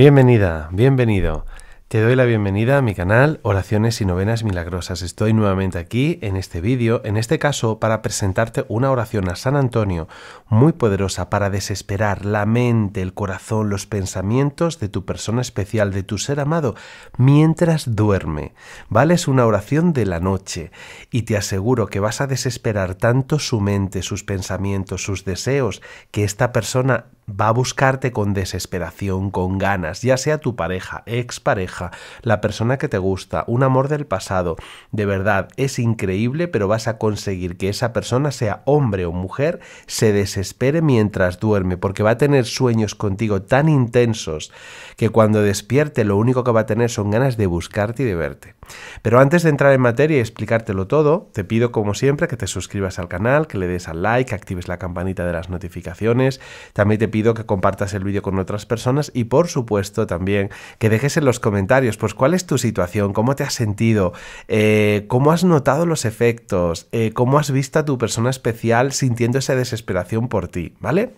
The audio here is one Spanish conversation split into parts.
Bienvenida, bienvenido. Te doy la bienvenida a mi canal Oraciones y Novenas Milagrosas. Estoy nuevamente aquí en este vídeo, en este caso para presentarte una oración a San Antonio muy poderosa para desesperar la mente, el corazón, los pensamientos de tu persona especial, de tu ser amado, mientras duerme. ¿Vale? Es una oración de la noche y te aseguro que vas a desesperar tanto su mente, sus pensamientos, sus deseos, que esta persona va a buscarte con desesperación, con ganas, ya sea tu pareja, expareja, la persona que te gusta, un amor del pasado. De verdad, es increíble, pero vas a conseguir que esa persona, sea hombre o mujer, se desespere mientras duerme, porque va a tener sueños contigo tan intensos que cuando despierte lo único que va a tener son ganas de buscarte y de verte. Pero antes de entrar en materia y explicártelo todo, te pido como siempre que te suscribas al canal, que le des al like, que actives la campanita de las notificaciones, también te pido que compartas el vídeo con otras personas y por supuesto también que dejes en los comentarios pues cuál es tu situación, cómo te has sentido, eh, cómo has notado los efectos, eh, cómo has visto a tu persona especial sintiendo esa desesperación por ti, ¿vale?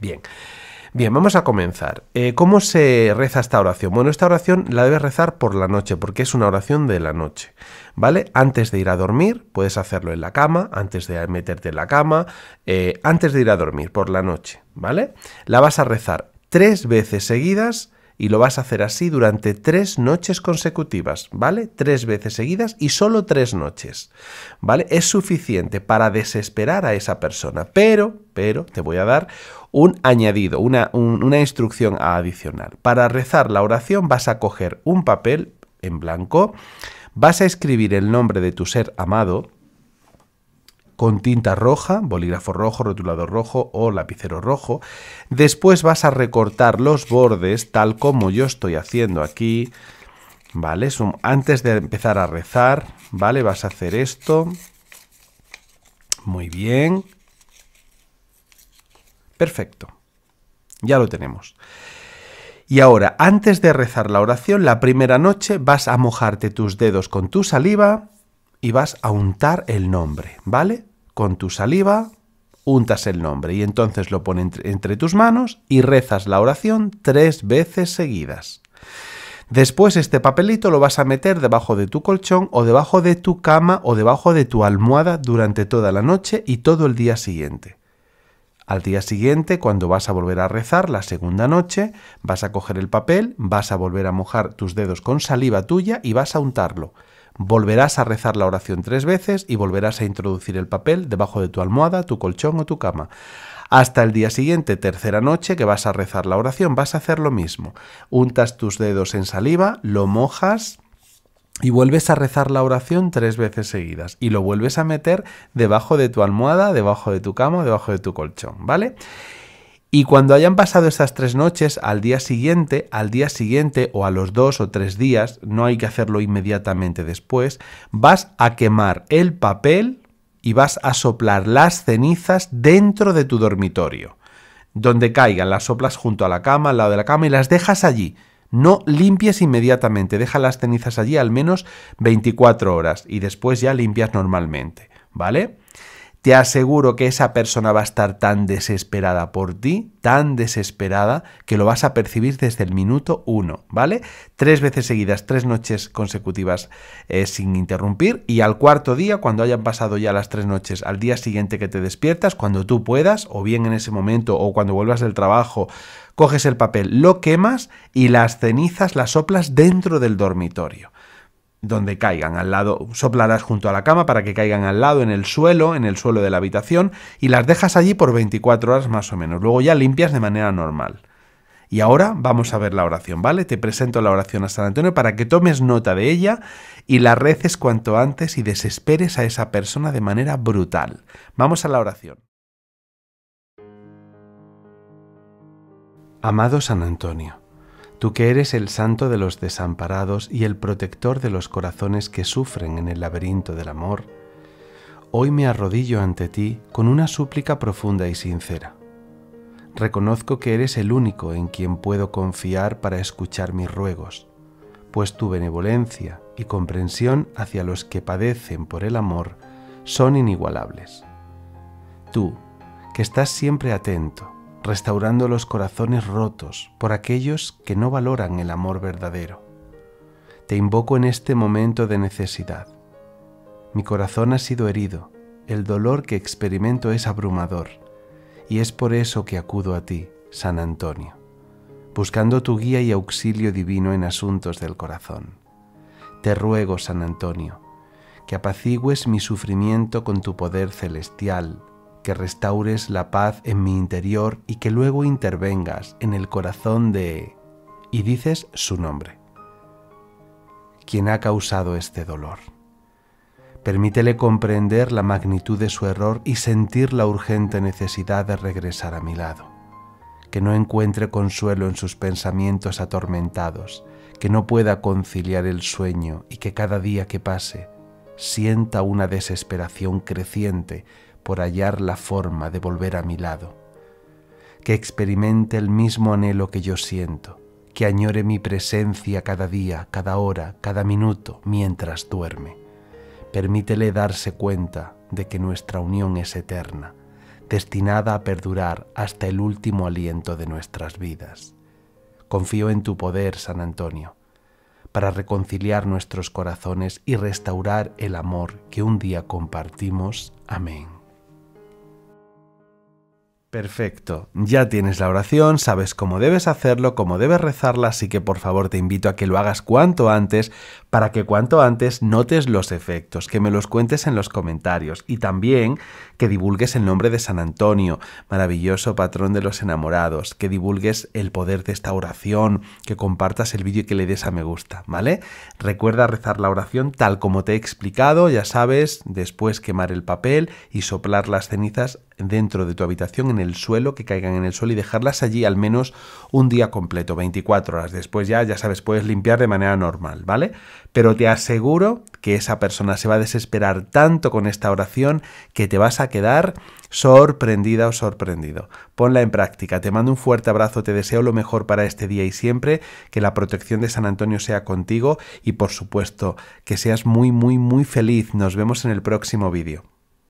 Bien. Bien, vamos a comenzar. Eh, ¿Cómo se reza esta oración? Bueno, esta oración la debes rezar por la noche, porque es una oración de la noche, ¿vale? Antes de ir a dormir, puedes hacerlo en la cama, antes de meterte en la cama, eh, antes de ir a dormir, por la noche, ¿vale? La vas a rezar tres veces seguidas y lo vas a hacer así durante tres noches consecutivas, ¿vale? Tres veces seguidas y solo tres noches, ¿vale? Es suficiente para desesperar a esa persona, pero, pero, te voy a dar un añadido, una, una instrucción adicional. Para rezar la oración vas a coger un papel en blanco, vas a escribir el nombre de tu ser amado, con tinta roja, bolígrafo rojo, rotulador rojo o lapicero rojo. Después vas a recortar los bordes tal como yo estoy haciendo aquí. ¿Vale? Antes de empezar a rezar, ¿vale? Vas a hacer esto. Muy bien. Perfecto. Ya lo tenemos. Y ahora, antes de rezar la oración, la primera noche vas a mojarte tus dedos con tu saliva y vas a untar el nombre, ¿vale? Con tu saliva untas el nombre y entonces lo pones entre, tus manos y rezas la oración tres veces seguidas. Después este papelito lo vas a meter debajo de tu colchón o debajo de tu cama o debajo de tu almohada durante toda la noche y todo el día siguiente. Al día siguiente, cuando vas a volver a rezar, la segunda noche, vas a coger el papel, vas a volver a mojar tus dedos con saliva tuya y vas a untarlo. Volverás a rezar la oración tres veces y volverás a introducir el papel debajo de tu almohada, tu colchón o tu cama. Hasta el día siguiente, tercera noche, que vas a rezar la oración, vas a hacer lo mismo. Untas tus dedos en saliva, lo mojas, y vuelves a rezar la oración tres veces seguidas y lo vuelves a meter debajo de tu almohada, debajo de tu cama, debajo de tu colchón, ¿vale? Y cuando hayan pasado esas tres noches, al día siguiente, al día siguiente o a los dos o tres días, no hay que hacerlo inmediatamente después, vas a quemar el papel y vas a soplar las cenizas dentro de tu dormitorio. Donde caigan, las soplas junto a la cama, al lado de la cama y las dejas allí. No limpies inmediatamente, deja las cenizas allí al menos 24 horas y después ya limpias normalmente, ¿vale? te aseguro que esa persona va a estar tan desesperada por ti, tan desesperada, que lo vas a percibir desde el minuto uno, ¿vale? Tres veces seguidas, tres noches consecutivas eh, sin interrumpir y al cuarto día, cuando hayan pasado ya las tres noches, al día siguiente que te despiertas, cuando tú puedas, o bien en ese momento, o cuando vuelvas del trabajo, coges el papel, lo quemas y las cenizas las soplas dentro del dormitorio donde caigan al lado, soplarás junto a la cama para que caigan al lado en el suelo, en el suelo de la habitación y las dejas allí por 24 horas más o menos. Luego ya limpias de manera normal. Y ahora vamos a ver la oración, ¿vale? Te presento la oración a San Antonio para que tomes nota de ella y la reces cuanto antes y desesperes a esa persona de manera brutal. Vamos a la oración. Amado San Antonio, tú que eres el santo de los desamparados y el protector de los corazones que sufren en el laberinto del amor, hoy me arrodillo ante ti con una súplica profunda y sincera. Reconozco que eres el único en quien puedo confiar para escuchar mis ruegos, pues tu benevolencia y comprensión hacia los que padecen por el amor son inigualables. Tú, que estás siempre atento, restaurando los corazones rotos por aquellos que no valoran el amor verdadero. Te invoco en este momento de necesidad. Mi corazón ha sido herido, el dolor que experimento es abrumador, y es por eso que acudo a ti, San Antonio, buscando tu guía y auxilio divino en asuntos del corazón. Te ruego, San Antonio, que apacigües mi sufrimiento con tu poder celestial que restaures la paz en mi interior y que luego intervengas en el corazón de... y dices su nombre, ¿Quién ha causado este dolor. Permítele comprender la magnitud de su error y sentir la urgente necesidad de regresar a mi lado. Que no encuentre consuelo en sus pensamientos atormentados, que no pueda conciliar el sueño y que cada día que pase sienta una desesperación creciente por hallar la forma de volver a mi lado, que experimente el mismo anhelo que yo siento, que añore mi presencia cada día, cada hora, cada minuto mientras duerme. Permítele darse cuenta de que nuestra unión es eterna, destinada a perdurar hasta el último aliento de nuestras vidas. Confío en tu poder, San Antonio, para reconciliar nuestros corazones y restaurar el amor que un día compartimos. Amén. Perfecto, ya tienes la oración, sabes cómo debes hacerlo, cómo debes rezarla, así que por favor te invito a que lo hagas cuanto antes para que cuanto antes notes los efectos, que me los cuentes en los comentarios y también que divulgues el nombre de San Antonio, maravilloso patrón de los enamorados, que divulgues el poder de esta oración, que compartas el vídeo y que le des a me gusta, ¿vale? Recuerda rezar la oración tal como te he explicado, ya sabes, después quemar el papel y soplar las cenizas dentro de tu habitación en el suelo, que caigan en el suelo y dejarlas allí al menos un día completo, 24 horas. Después ya, ya sabes, puedes limpiar de manera normal, ¿vale? Pero te aseguro que esa persona se va a desesperar tanto con esta oración que te vas a quedar sorprendida o sorprendido. Ponla en práctica. Te mando un fuerte abrazo, te deseo lo mejor para este día y siempre, que la protección de San Antonio sea contigo y por supuesto que seas muy, muy, muy feliz. Nos vemos en el próximo vídeo.